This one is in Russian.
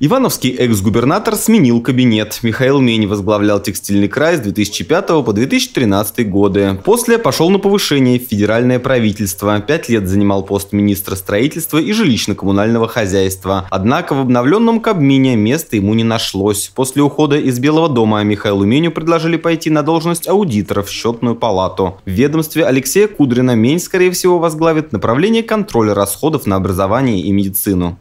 Ивановский экс-губернатор сменил кабинет. Михаил Мень возглавлял текстильный край с 2005 по 2013 годы. После пошел на повышение в федеральное правительство. Пять лет занимал пост министра строительства и жилищно-коммунального хозяйства. Однако в обновленном Кабмине места ему не нашлось. После ухода из Белого дома Михаилу Меню предложили пойти на должность аудитора в счетную палату. В ведомстве Алексея Кудрина Мень, скорее всего, возглавит направление контроля расходов на образование и медицину.